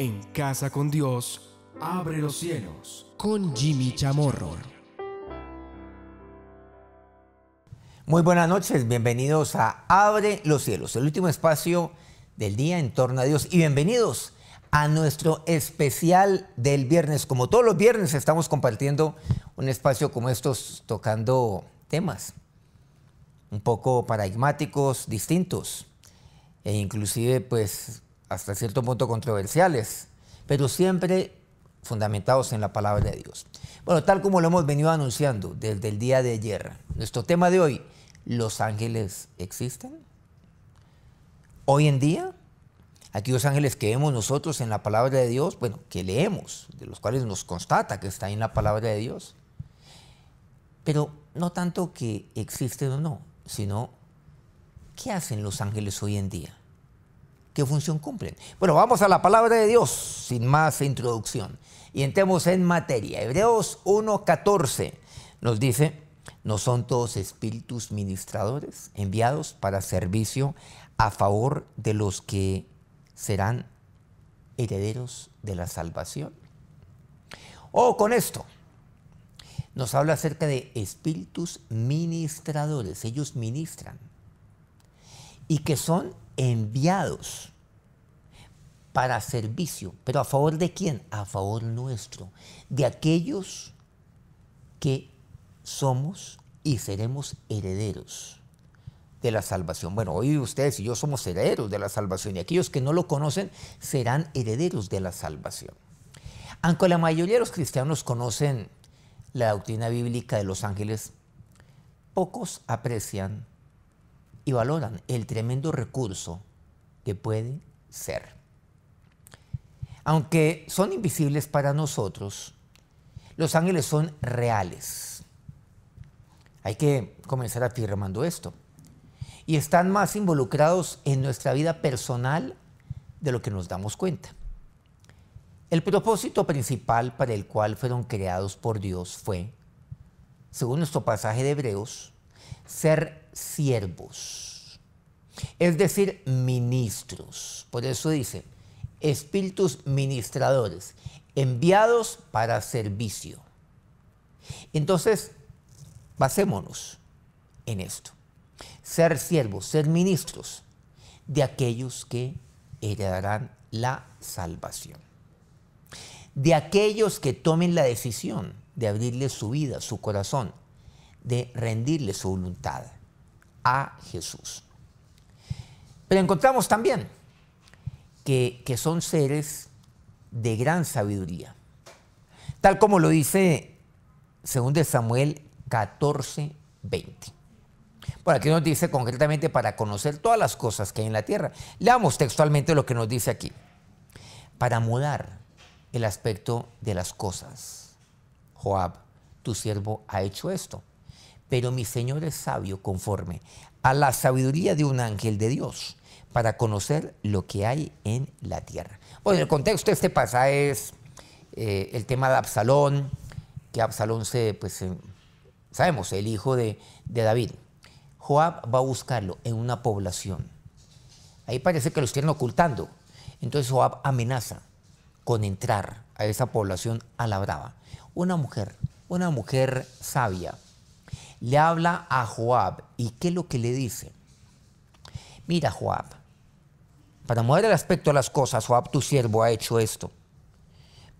en Casa con Dios, Abre los cielos con Jimmy Chamorro. Muy buenas noches, bienvenidos a Abre los cielos, el último espacio del día en torno a Dios y bienvenidos a nuestro especial del viernes. Como todos los viernes estamos compartiendo un espacio como estos tocando temas un poco paradigmáticos, distintos e inclusive pues hasta cierto punto controversiales, pero siempre fundamentados en la palabra de Dios. Bueno, tal como lo hemos venido anunciando desde el día de ayer, nuestro tema de hoy, ¿los ángeles existen? Hoy en día, Aquellos ángeles que vemos nosotros en la palabra de Dios, bueno, que leemos, de los cuales nos constata que está en la palabra de Dios, pero no tanto que existen o no, sino ¿qué hacen los ángeles hoy en día? función cumplen? Bueno, vamos a la palabra de Dios, sin más introducción. Y entremos en materia. Hebreos 1.14 nos dice, ¿no son todos espíritus ministradores enviados para servicio a favor de los que serán herederos de la salvación? O con esto, nos habla acerca de espíritus ministradores, ellos ministran, y que son enviados para servicio. ¿Pero a favor de quién? A favor nuestro, de aquellos que somos y seremos herederos de la salvación. Bueno, hoy ustedes y yo somos herederos de la salvación y aquellos que no lo conocen serán herederos de la salvación. Aunque la mayoría de los cristianos conocen la doctrina bíblica de los ángeles, pocos aprecian y valoran el tremendo recurso que puede ser. Aunque son invisibles para nosotros, los ángeles son reales. Hay que comenzar afirmando esto. Y están más involucrados en nuestra vida personal de lo que nos damos cuenta. El propósito principal para el cual fueron creados por Dios fue, según nuestro pasaje de Hebreos, ser siervos, es decir, ministros. Por eso dice, espíritus ministradores, enviados para servicio. Entonces, basémonos en esto. Ser siervos, ser ministros de aquellos que heredarán la salvación. De aquellos que tomen la decisión de abrirle su vida, su corazón, de rendirle su voluntad a Jesús. Pero encontramos también que, son seres de gran sabiduría. Tal como lo dice de Samuel 14, 20. Bueno, aquí nos dice concretamente para conocer todas las cosas que hay en la tierra. Leamos textualmente lo que nos dice aquí. Para mudar el aspecto de las cosas. Joab, tu siervo ha hecho esto. Pero mi Señor es sabio conforme a la sabiduría de un ángel de Dios para conocer lo que hay en la tierra. Bueno, el contexto de este pasaje es eh, el tema de Absalón, que Absalón se, pues, sabemos, el hijo de, de, David. Joab va a buscarlo en una población. Ahí parece que lo estén ocultando. Entonces Joab amenaza con entrar a esa población a la brava. Una mujer, una mujer sabia, le habla a Joab. ¿Y qué es lo que le dice? Mira, Joab, para mover el aspecto de las cosas, Joab tu siervo ha hecho esto.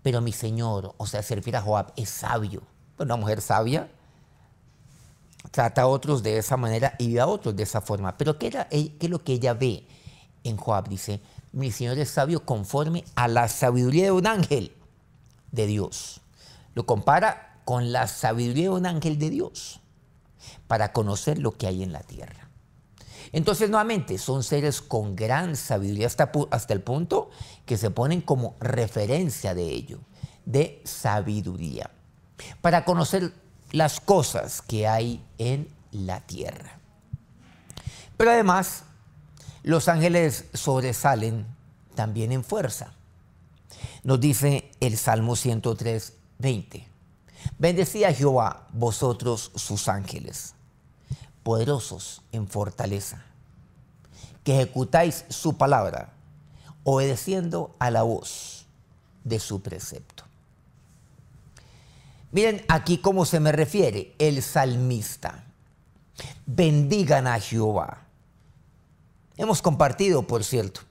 Pero mi señor, o sea, servir a Joab es sabio. Pues una mujer sabia trata a otros de esa manera y a otros de esa forma. Pero eh, qué es lo que ella ve en Joab? Dice, mi señor es sabio conforme a la sabiduría de un ángel de Dios. Lo compara con la sabiduría de un ángel de Dios para conocer lo que hay en la tierra. Entonces, nuevamente, son seres con gran sabiduría hasta, el punto que se ponen como referencia de ello, de sabiduría, para conocer las cosas que hay en la tierra. Pero además, los ángeles sobresalen también en fuerza. Nos dice el Salmo 103, 20. Bendecía Jehová vosotros sus ángeles poderosos en fortaleza, que ejecutáis su palabra, obedeciendo a la voz de su precepto. Miren aquí cómo se me refiere el salmista. Bendigan a Jehová. Hemos compartido, por cierto,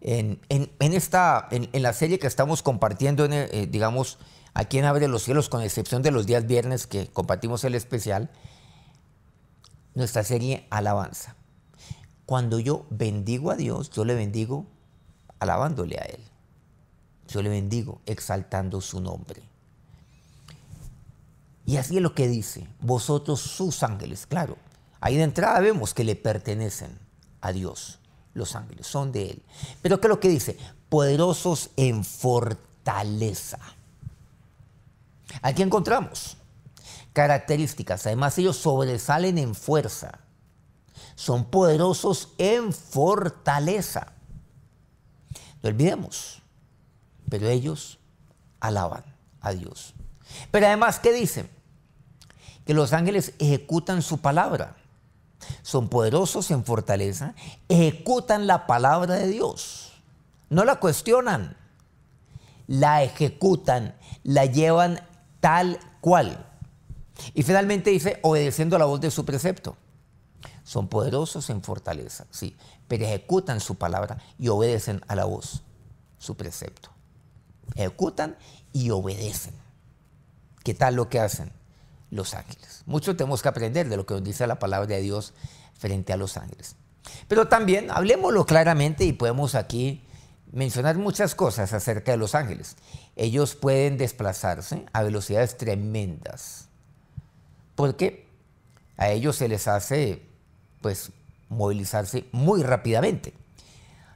en, esta, en, la serie que estamos compartiendo, eh, digamos, aquí en Abre los Cielos, con excepción de los días viernes que compartimos el especial, nuestra serie Alabanza. Cuando yo bendigo a Dios, yo le bendigo alabándole a Él. Yo le bendigo exaltando su nombre. Y así es lo que dice, vosotros sus ángeles, claro. Ahí de entrada vemos que le pertenecen a Dios. Los ángeles son de Él. Pero ¿qué es lo que dice? Poderosos en fortaleza. Aquí encontramos características. Además, ellos sobresalen en fuerza. Son poderosos en fortaleza. No olvidemos. Pero ellos alaban a Dios. Pero además, ¿qué dicen? Que los ángeles ejecutan su palabra. Son poderosos en fortaleza. Ejecutan la palabra de Dios. No la cuestionan. La ejecutan. La llevan tal cual. Y finalmente dice, obedeciendo a la voz de su precepto. Son poderosos en fortaleza, sí, pero ejecutan su palabra y obedecen a la voz, su precepto. Ejecutan y obedecen. ¿Qué tal lo que hacen los ángeles? Mucho tenemos que aprender de lo que nos dice la palabra de Dios frente a los ángeles. Pero también hablemoslo claramente y podemos aquí mencionar muchas cosas acerca de los ángeles. Ellos pueden desplazarse a velocidades tremendas porque a ellos se les hace pues movilizarse muy rápidamente.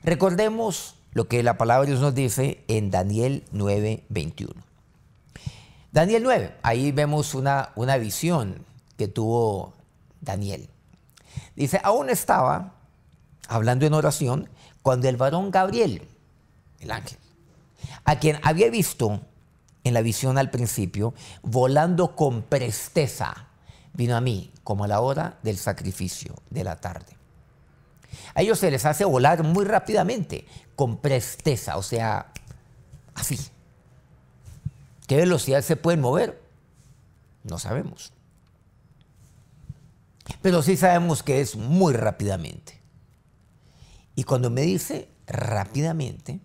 Recordemos lo que la palabra Dios nos dice en Daniel 9:21. Daniel 9, ahí vemos una, una visión que tuvo Daniel. Dice, aún estaba hablando en oración cuando el varón Gabriel, el ángel, a quien había visto en la visión al principio, volando con presteza vino a mí como a la hora del sacrificio de la tarde. A ellos se les hace volar muy rápidamente, con presteza, o sea, así. ¿Qué velocidad se pueden mover? No sabemos. Pero sí sabemos que es muy rápidamente. Y cuando me dice rápidamente,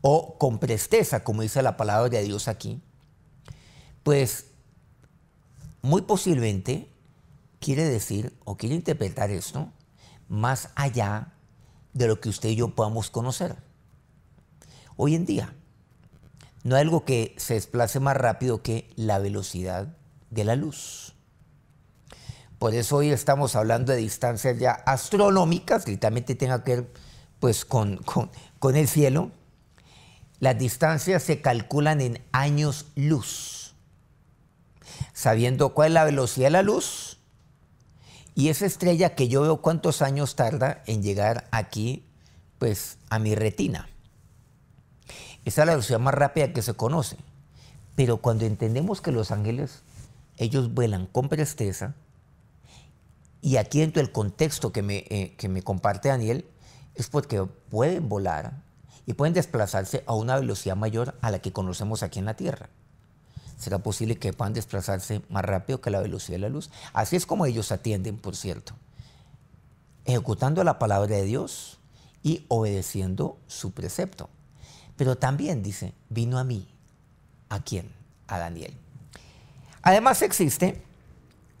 o con presteza, como dice la palabra de Dios aquí, pues muy posiblemente quiere decir o quiere interpretar esto más allá de lo que usted y yo podamos conocer. Hoy en día, no hay algo que se desplace más rápido que la velocidad de la luz. Por eso hoy estamos hablando de distancias ya astronómicas, que literalmente tenga que ver pues, con el cielo. Las distancias se calculan en años luz sabiendo cuál es la velocidad de la luz. Y esa estrella que yo veo cuántos años tarda en llegar aquí, pues a mi retina. Esa es la velocidad más rápida que se conoce. Pero cuando entendemos que los ángeles, ellos vuelan con presteza, y aquí dentro del contexto que me eh, comparte Daniel, es porque pueden volar y pueden desplazarse a una velocidad mayor a la que conocemos aquí en la Tierra será posible que puedan desplazarse más rápido que la velocidad de la luz. Así es como ellos atienden, por cierto, ejecutando la palabra de Dios y obedeciendo su precepto. Pero también dice, vino a mí. ¿A quién? A Daniel. Además existe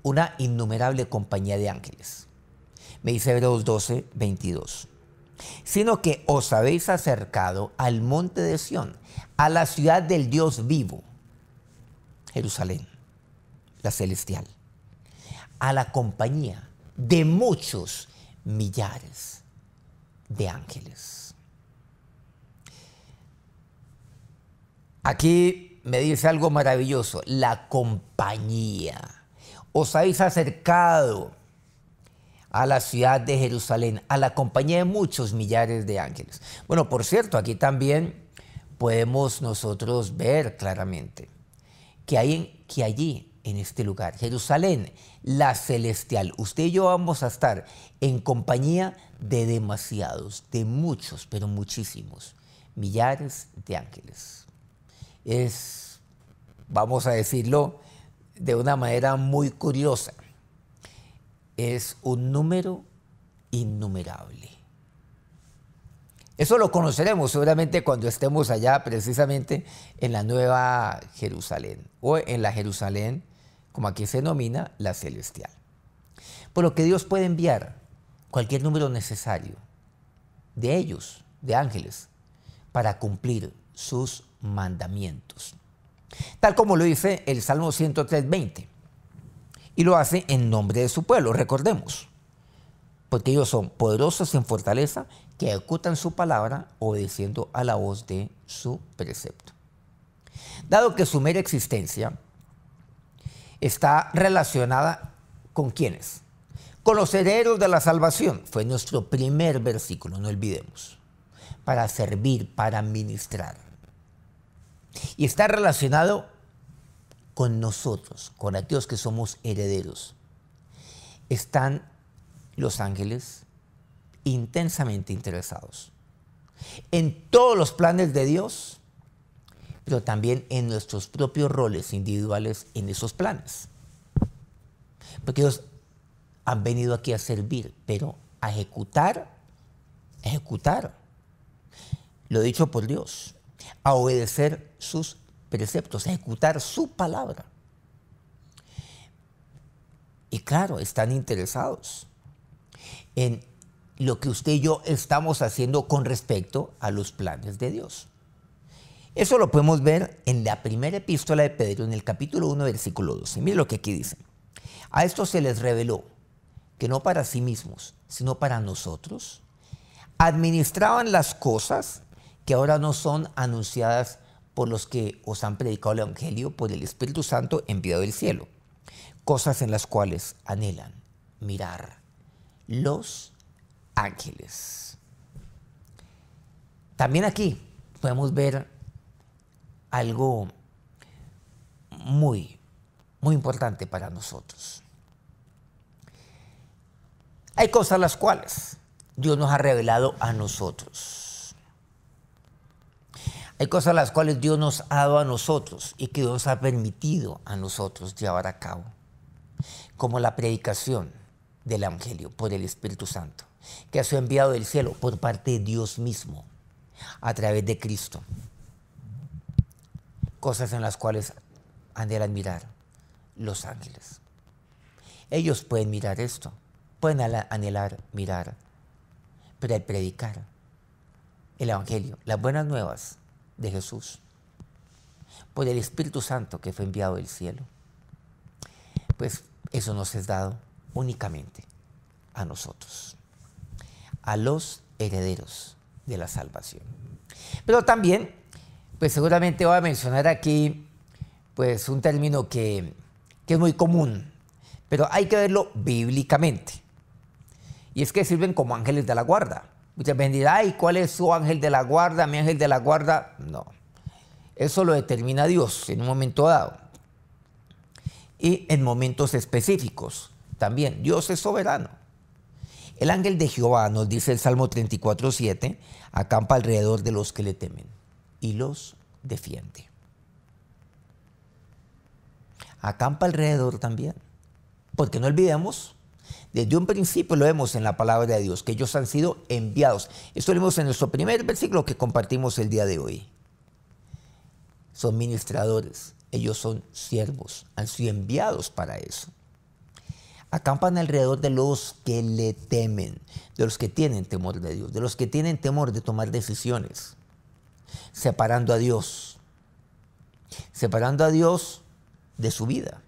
una innumerable compañía de ángeles. Me dice Hebreos 12, 22. Sino que os habéis acercado al monte de Sión, a la ciudad del Dios vivo Jerusalén, la celestial, a la compañía de muchos millares de ángeles. Aquí me dice algo maravilloso, la compañía. Os habéis acercado a la ciudad de Jerusalén, a la compañía de muchos millares de ángeles. Bueno, por cierto, aquí también podemos nosotros ver claramente que hay en, que allí, en este lugar, Jerusalén, la celestial, usted y yo vamos a estar en compañía de demasiados, de muchos, pero muchísimos, millares de ángeles. Es, vamos a decirlo de una manera muy curiosa, es un número innumerable. Eso lo conoceremos seguramente cuando estemos allá precisamente en la nueva Jerusalén o en la Jerusalén, como aquí se denomina, la celestial. Por lo que Dios puede enviar cualquier número necesario de ellos, de ángeles, para cumplir sus mandamientos. Tal como lo dice el Salmo 103.20. Y lo hace en nombre de su pueblo, recordemos. Porque ellos son poderosos en fortaleza que ejecutan su palabra obedeciendo a la voz de su precepto. Dado que su mera existencia está relacionada con quienes. Con los herederos de la salvación. Fue nuestro primer versículo, no olvidemos. Para servir, para ministrar. Y está relacionado con nosotros, con aquellos que somos herederos. Están los ángeles, intensamente interesados en todos los planes de Dios, pero también en nuestros propios roles individuales en esos planes. Porque ellos han venido aquí a servir, pero a ejecutar, ejecutar lo dicho por Dios, a obedecer sus preceptos, a ejecutar su palabra. Y claro, están interesados en lo que usted y yo estamos haciendo con respecto a los planes de Dios. Eso lo podemos ver en la primera epístola de Pedro, en el capítulo 1, versículo 12. Mire lo que aquí dice. A esto se les reveló que no para sí mismos, sino para nosotros, administraban las cosas que ahora no son anunciadas por los que os han predicado el Evangelio por el Espíritu Santo enviado del cielo, cosas en las cuales anhelan mirar los ángeles. También aquí podemos ver algo muy, muy importante para nosotros. Hay cosas las cuales Dios nos ha revelado a nosotros. Hay cosas las cuales Dios nos ha dado a nosotros y que Dios ha permitido a nosotros llevar a cabo, como la predicación del Evangelio por el Espíritu Santo que ha sido enviado del cielo por parte de Dios mismo, a través de Cristo. Cosas en las cuales anhelan mirar los ángeles. Ellos pueden mirar esto, pueden anhelar mirar, pero el predicar el Evangelio, las buenas nuevas de Jesús, por el Espíritu Santo que fue enviado del cielo, pues eso nos es dado únicamente a nosotros a los herederos de la salvación. Pero también, pues seguramente voy a mencionar aquí, pues un término que, que es muy común, pero hay que verlo bíblicamente. Y es que sirven como ángeles de la guarda. Muchas veces dirán, ay, ¿cuál es su ángel de la guarda? Mi ángel de la guarda. No. Eso lo determina Dios en un momento dado. Y en momentos específicos también. Dios es soberano. El ángel de Jehová, nos dice el Salmo 34.7, acampa alrededor de los que le temen y los defiende. Acampa alrededor también. Porque no olvidemos, desde un principio lo vemos en la palabra de Dios, que ellos han sido enviados. Esto lo vemos en nuestro primer versículo que compartimos el día de hoy. Son ministradores, ellos son siervos, han sido enviados para eso. Acampan alrededor de los que le temen, de los que tienen temor de Dios, de los que tienen temor de tomar decisiones, separando a Dios, separando a Dios de su vida,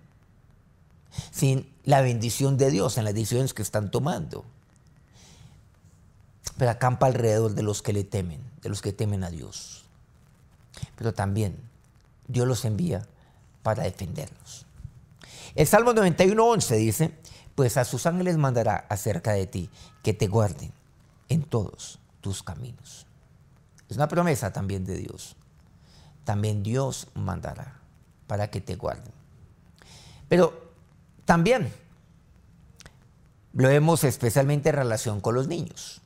sin la bendición de Dios en las decisiones que están tomando. Pero acampa alrededor de los que le temen, de los que temen a Dios. Pero también Dios los envía para defenderlos El Salmo 11 dice, pues a sus ángeles mandará acerca de ti, que te guarden en todos tus caminos. Es una promesa también de Dios. También Dios mandará para que te guarden. Pero también lo vemos especialmente en relación con los niños.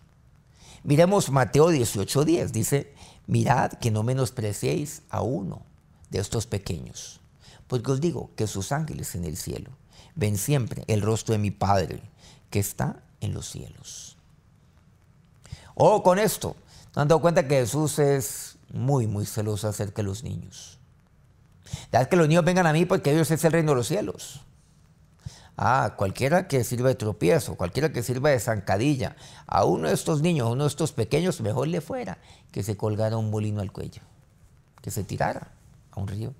Miremos Mateo 18:10, dice, mirad que no menospreciéis a uno de estos pequeños, porque os digo que sus ángeles en el cielo Ven siempre el rostro de mi Padre que está en los cielos. Oh, con esto, nos han dado cuenta que Jesús es muy, muy celoso acerca de los niños. Dad que los niños vengan a mí porque Dios es el reino de los cielos. Ah, cualquiera que sirva de tropiezo, cualquiera que sirva de zancadilla, a uno de estos niños, a uno de estos pequeños, mejor le fuera que se colgara un molino al cuello, que se tirara a un río.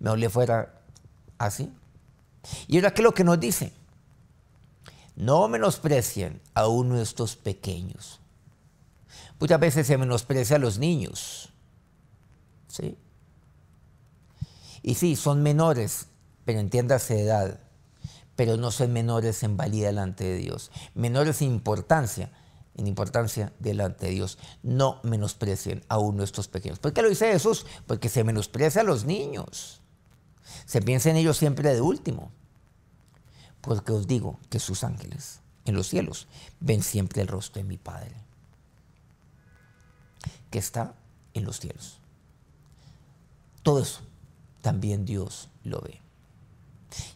Mejor le fuera Así. Y ahora, ¿qué es lo que nos dice? No menosprecien a uno de estos pequeños. Muchas veces se menosprecia a los niños. ¿Sí? Y sí, son menores, pero entiéndase edad. Pero no son menores en valía delante de Dios. Menores en importancia, en importancia delante de Dios. No menosprecien a uno de estos pequeños. ¿Por qué lo dice Jesús? Porque se menosprecia a los niños. Se piensa en ellos siempre de último. Porque os digo que sus ángeles en los cielos ven siempre el rostro de mi Padre, que está en los cielos. Todo eso también Dios lo ve.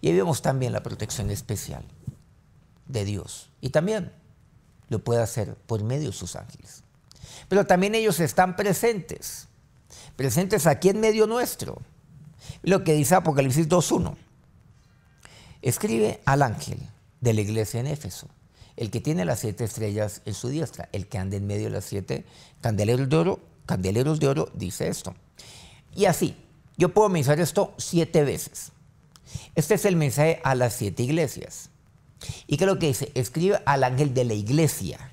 Y ahí vemos también la protección especial de Dios. Y también lo puede hacer por medio de sus ángeles. Pero también ellos están presentes. Presentes aquí en medio nuestro. Lo que dice Apocalipsis 2.1. Escribe al ángel de la iglesia en Éfeso, el que tiene las siete estrellas en su diestra, el que anda en medio de las siete candeleros de oro, candeleros de oro, dice esto. Y así, yo puedo mencionar esto siete veces. Este es el mensaje a las siete iglesias. ¿Y qué es lo que dice? Escribe al ángel de la iglesia,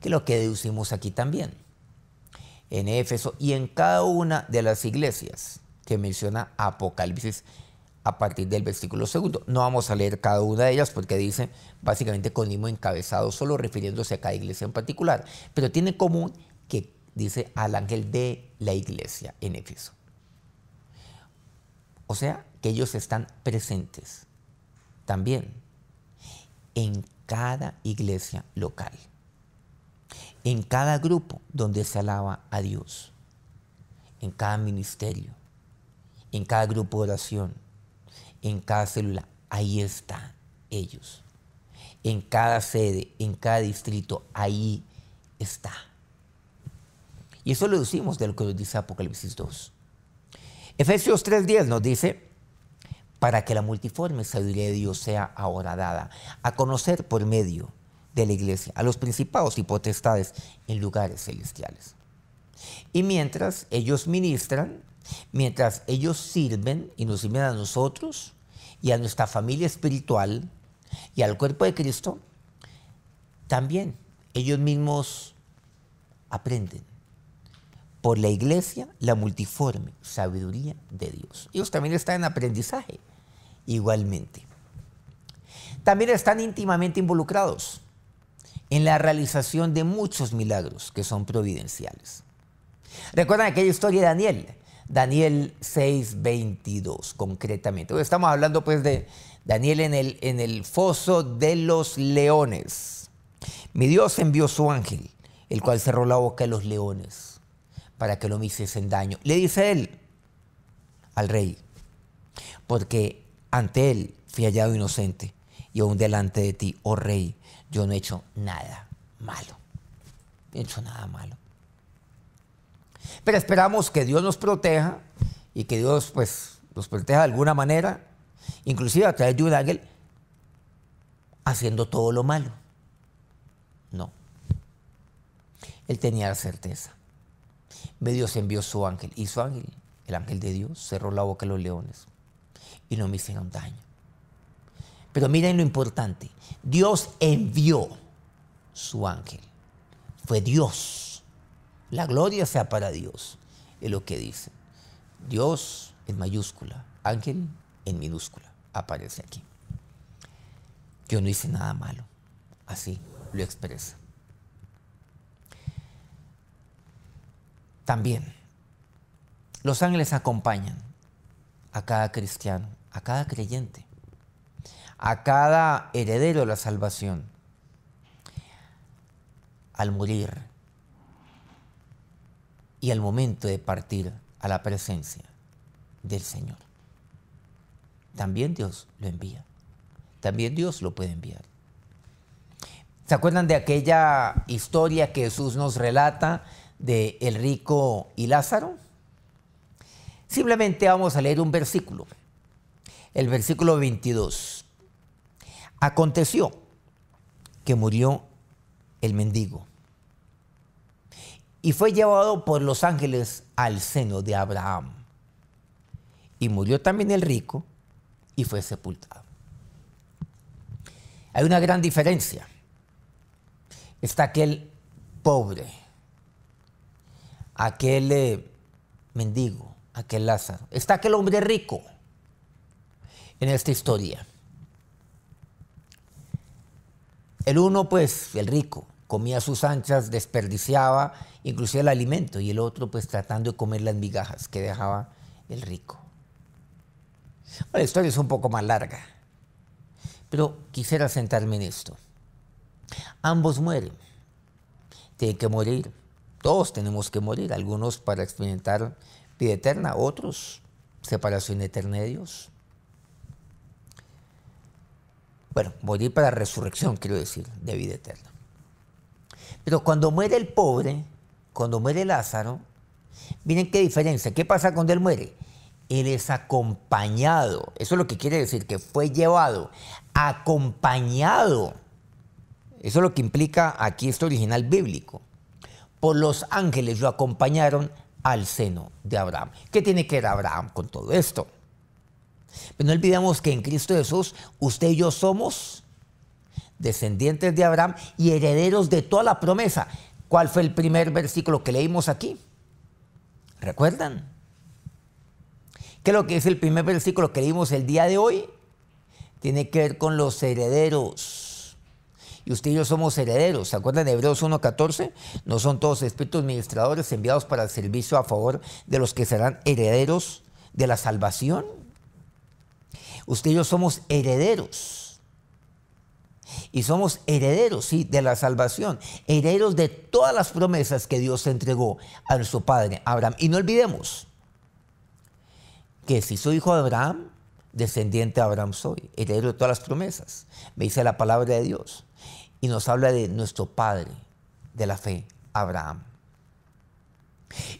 que es lo que deducimos aquí también, en Éfeso y en cada una de las iglesias que menciona Apocalipsis a partir del versículo segundo. No vamos a leer cada una de ellas porque dice básicamente con mismo encabezado, solo refiriéndose a cada iglesia en particular, pero tiene común que dice al ángel de la iglesia en Éfeso. O sea, que ellos están presentes también en cada iglesia local, en cada grupo donde se alaba a Dios, en cada ministerio, en cada grupo de oración, en cada célula, ahí está ellos. En cada sede, en cada distrito, ahí está. Y eso lo decimos de lo que nos dice Apocalipsis 2. Efesios 3.10 nos dice, para que la multiforme sabiduría de Dios sea ahora dada, a conocer por medio de la iglesia, a los principados y potestades en lugares celestiales. Y mientras ellos ministran, Mientras ellos sirven y nos sirven a nosotros y a nuestra familia espiritual y al cuerpo de Cristo, también ellos mismos aprenden por la iglesia la multiforme sabiduría de Dios. Ellos también están en aprendizaje igualmente. También están íntimamente involucrados en la realización de muchos milagros que son providenciales. Recuerdan aquella historia de Daniel, Daniel 6:22 concretamente. estamos hablando pues de Daniel en el, en el foso de los leones. Mi Dios envió su ángel, el cual cerró la boca de los leones para que lo me hiciesen daño. Le dice él al rey, porque ante él fui hallado inocente y aún delante de ti, oh rey, yo no he hecho nada malo. No he hecho nada malo. Pero esperamos que Dios nos proteja y que Dios pues nos proteja de alguna manera, inclusive a través de un ángel, haciendo todo lo malo. No. Él tenía la certeza. Dios envió su ángel y su ángel, el ángel de Dios, cerró la boca a los leones y no me hicieron daño. Pero miren lo importante. Dios envió su ángel. Fue Dios la gloria sea para Dios, es lo que dice. Dios en mayúscula, ángel en minúscula, aparece aquí. Yo no hice nada malo, así lo expresa. También, los ángeles acompañan a cada cristiano, a cada creyente, a cada heredero de la salvación, al morir y al momento de partir a la presencia del Señor. También Dios lo envía. También Dios lo puede enviar. ¿Se acuerdan de aquella historia que Jesús nos relata de el rico y Lázaro? Simplemente vamos a leer un versículo. El versículo 22. Aconteció que murió el mendigo y fue llevado por los ángeles al seno de Abraham. Y murió también el rico y fue sepultado. Hay una gran diferencia. Está aquel pobre, aquel eh, mendigo, aquel Lázaro. Está aquel hombre rico en esta historia. El uno, pues, el rico, comía sus anchas, desperdiciaba inclusive el alimento y el otro pues tratando de comer las migajas que dejaba el rico. la historia es un poco más larga, pero quisiera sentarme en esto. Ambos mueren, tienen que morir, todos tenemos que morir, algunos para experimentar vida eterna, otros separación eterna de Dios. Bueno, morir para resurrección, quiero decir, de vida eterna. Pero cuando muere el pobre, cuando muere Lázaro, miren qué diferencia. ¿Qué pasa cuando él muere? Él es acompañado. Eso es lo que quiere decir, que fue llevado, acompañado. Eso es lo que implica aquí este original bíblico. Por los ángeles lo acompañaron al seno de Abraham. ¿Qué tiene que ver Abraham con todo esto? Pero pues no olvidemos que en Cristo Jesús usted y yo somos descendientes de Abraham y herederos de toda la promesa. ¿Cuál fue el primer versículo que leímos aquí? ¿Recuerdan? ¿Qué es lo que es el primer versículo que leímos el día de hoy? Tiene que ver con los herederos. Y usted y yo somos herederos. ¿Se acuerdan de Hebreos 1.14? No son todos espíritus ministradores enviados para el servicio a favor de los que serán herederos de la salvación. Usted y yo somos herederos y somos herederos, sí, de la salvación, herederos de todas las promesas que Dios entregó a nuestro padre Abraham. Y no olvidemos que si soy hijo de Abraham, descendiente de Abraham soy, heredero de todas las promesas, me dice la palabra de Dios. Y nos habla de nuestro padre de la fe, Abraham.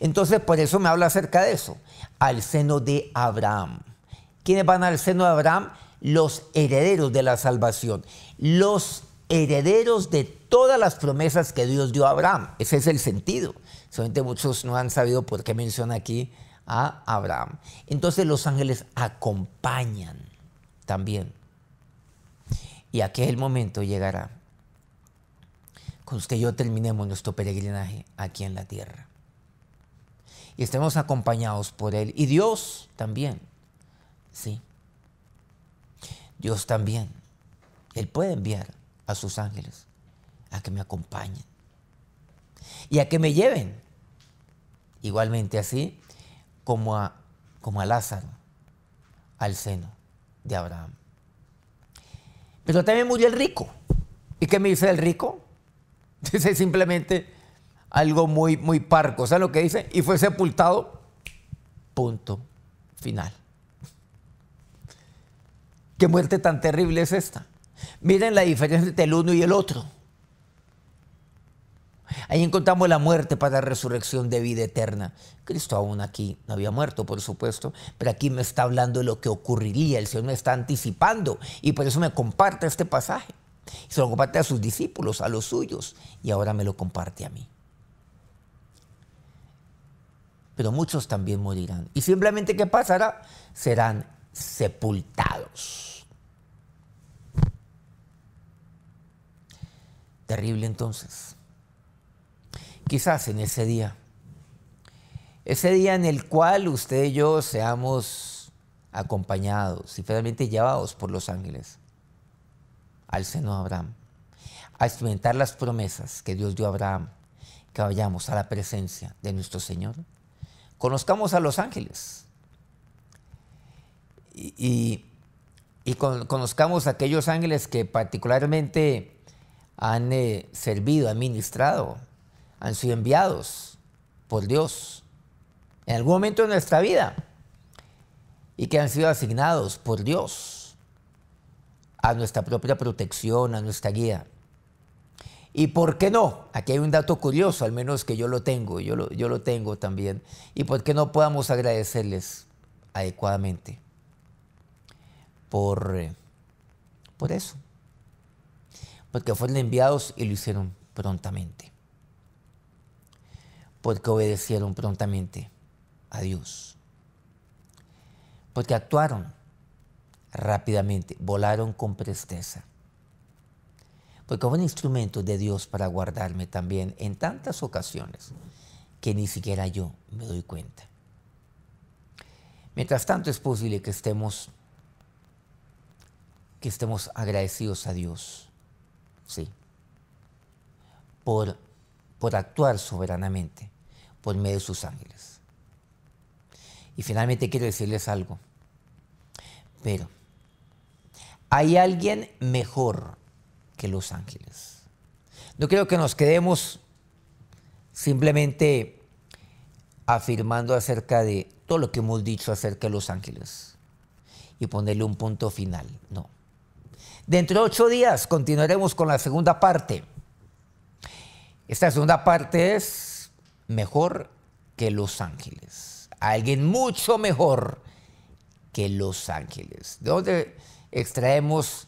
Entonces, por eso me habla acerca de eso, al seno de Abraham. ¿Quiénes van al seno de Abraham? los herederos de la salvación, los herederos de todas las promesas que Dios dio a Abraham. Ese es el sentido. Solamente muchos no han sabido por qué menciona aquí a Abraham. Entonces los ángeles acompañan también. Y aquel momento llegará con los que yo terminemos nuestro peregrinaje aquí en la tierra. Y estemos acompañados por Él. Y Dios también. Sí. Dios también. Él puede enviar a sus ángeles a que me acompañen y a que me lleven. Igualmente así como a, como Lázaro al seno de Abraham. Pero también murió el rico. ¿Y qué me dice el rico? Dice simplemente algo muy, muy parco. ¿Sabes lo que dice? Y fue sepultado. Punto final. ¿Qué muerte tan terrible es esta? Miren la diferencia entre el uno y el otro. Ahí encontramos la muerte para resurrección de vida eterna. Cristo aún aquí no había muerto, por supuesto, pero aquí me está hablando de lo que ocurriría. El Señor me está anticipando y por eso me comparte este pasaje. Se lo comparte a sus discípulos, a los suyos, y ahora me lo comparte a mí. Pero muchos también morirán. Y simplemente, ¿qué pasará? Serán sepultados. Terrible entonces. Quizás en ese día, ese día en el cual usted y yo seamos acompañados y finalmente llevados por los ángeles al seno de Abraham, a experimentar las promesas que Dios dio a Abraham, que vayamos a la presencia de nuestro Señor, conozcamos a los ángeles, y, conozcamos a conozcamos aquellos ángeles que particularmente han eh, servido, han ministrado, han sido enviados por Dios en algún momento de nuestra vida y que han sido asignados por Dios a nuestra propia protección, a nuestra guía. ¿Y por qué no? Aquí hay un dato curioso, al menos que yo lo tengo, yo lo, yo lo tengo también. ¿Y por qué no podamos agradecerles adecuadamente? por, eh, por eso. Porque fueron enviados y lo hicieron prontamente. Porque obedecieron prontamente a Dios. Porque actuaron rápidamente, volaron con presteza. Porque fue un instrumento de Dios para guardarme también en tantas ocasiones que ni siquiera yo me doy cuenta. Mientras tanto es posible que estemos que estemos agradecidos a Dios, sí, por, por actuar soberanamente por medio de sus ángeles. Y finalmente quiero decirles algo, pero hay alguien mejor que los ángeles. No creo que nos quedemos simplemente afirmando acerca de todo lo que hemos dicho acerca de los ángeles y ponerle un punto final, no Dentro de ocho días continuaremos con la segunda parte. Esta segunda parte es mejor que Los Ángeles. Alguien mucho mejor que Los Ángeles. ¿De dónde extraemos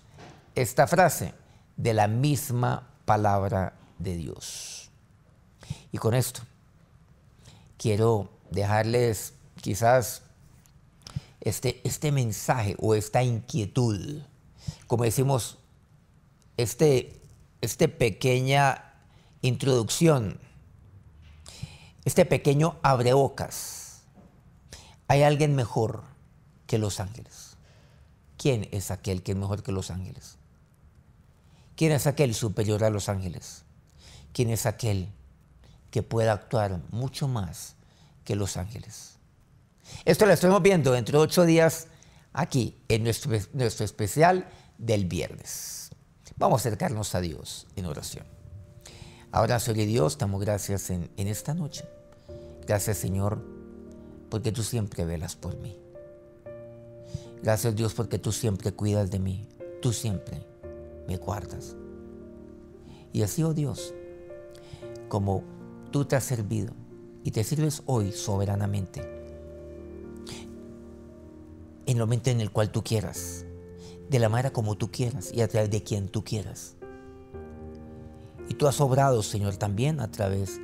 esta frase? De la misma palabra de Dios. Y con esto quiero dejarles quizás este, este mensaje o esta inquietud como decimos, este, este, pequeña introducción, este pequeño abre abrebocas. Hay alguien mejor que los ángeles. ¿Quién es aquel que es mejor que los ángeles? ¿Quién es aquel superior a los ángeles? ¿Quién es aquel que pueda actuar mucho más que los ángeles? Esto lo estamos viendo dentro de ocho días aquí en nuestro, especial del viernes. Vamos a acercarnos a Dios en oración. Ahora, soy Dios, damos gracias en, en esta noche. Gracias, Señor, porque tú siempre velas por mí. Gracias, Dios, porque tú siempre cuidas de mí. Tú siempre me guardas. Y así, oh Dios, como tú te has servido y te sirves hoy soberanamente en el momento en el cual tú quieras, de la manera como tú quieras y a través de quien tú quieras. Y tú has obrado, Señor, también a través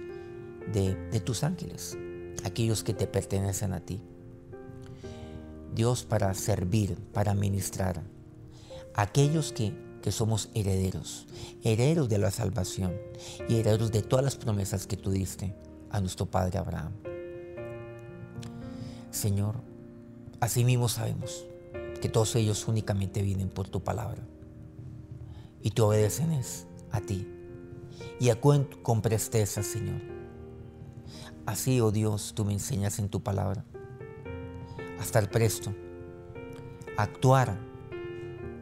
de, tus ángeles, aquellos que te pertenecen a ti. Dios para servir, para ministrar, aquellos que, que, somos herederos, herederos de la salvación y herederos de todas las promesas que tú diste a nuestro Padre Abraham. Señor, Asimismo sabemos que todos ellos únicamente vienen por tu palabra y te obedecen es a ti y acuden con presteza, Señor. Así, oh Dios, tú me enseñas en tu palabra a estar presto, actuar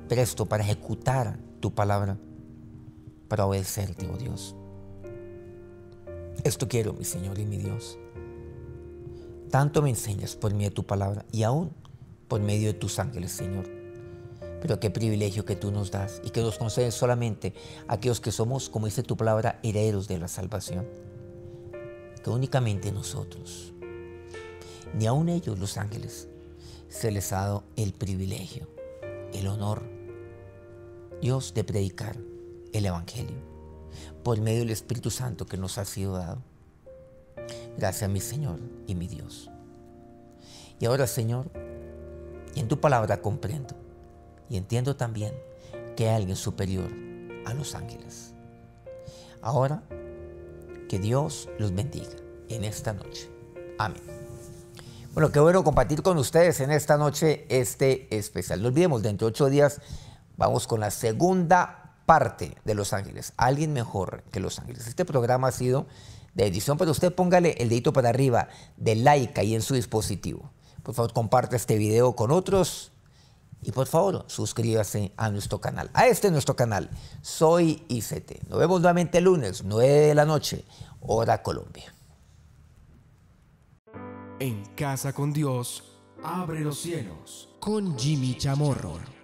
presto para ejecutar tu palabra, para obedecerte, oh Dios. Esto quiero, mi Señor y mi Dios tanto me enseñas por medio de tu palabra y aún por medio de tus ángeles, Señor. Pero qué privilegio que tú nos das y que nos concedes solamente a aquellos que somos, como dice tu palabra, herederos de la salvación. Que únicamente nosotros, ni aún ellos, los ángeles, se les ha dado el privilegio, el honor, Dios, de predicar el Evangelio por medio del Espíritu Santo que nos ha sido dado. Gracias mi Señor y mi Dios. Y ahora Señor, en tu palabra comprendo y entiendo también que hay alguien superior a los ángeles. Ahora, que Dios los bendiga en esta noche. Amén. Bueno, qué bueno compartir con ustedes en esta noche este especial. No olvidemos, dentro de ocho días vamos con la segunda parte de Los Ángeles. Alguien mejor que Los Ángeles. Este programa ha sido de edición, pero pues usted póngale el dedito para arriba de like ahí en su dispositivo. Por favor, comparte este video con otros y por favor, suscríbase a nuestro canal, a este nuestro canal. Soy ICT. Nos vemos nuevamente el lunes, 9 de la noche, hora Colombia. En Casa con Dios, abre los cielos. Con Jimmy Chamorro.